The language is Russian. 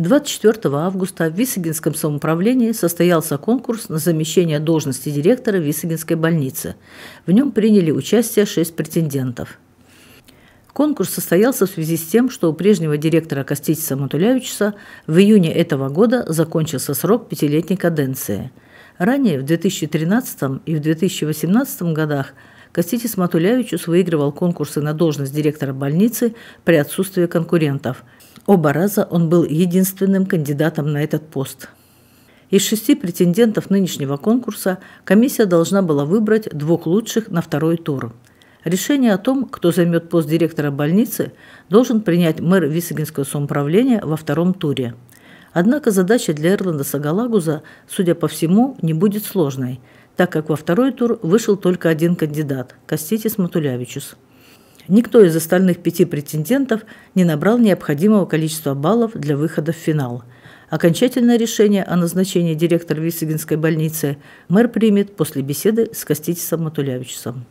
24 августа в Висагинском самоуправлении состоялся конкурс на замещение должности директора Висагинской больницы. В нем приняли участие шесть претендентов. Конкурс состоялся в связи с тем, что у прежнего директора Костича Матулявича в июне этого года закончился срок пятилетней каденции. Ранее в 2013 и в 2018 годах Коститис Матулявичус выигрывал конкурсы на должность директора больницы при отсутствии конкурентов. Оба раза он был единственным кандидатом на этот пост. Из шести претендентов нынешнего конкурса комиссия должна была выбрать двух лучших на второй тур. Решение о том, кто займет пост директора больницы, должен принять мэр Висагинского самоуправления во втором туре – Однако задача для Эрланда Сагалагуза, судя по всему, не будет сложной, так как во второй тур вышел только один кандидат – Коститис Матулявичус. Никто из остальных пяти претендентов не набрал необходимого количества баллов для выхода в финал. Окончательное решение о назначении директора Виссигинской больницы мэр примет после беседы с Коститисом Матулявичусом.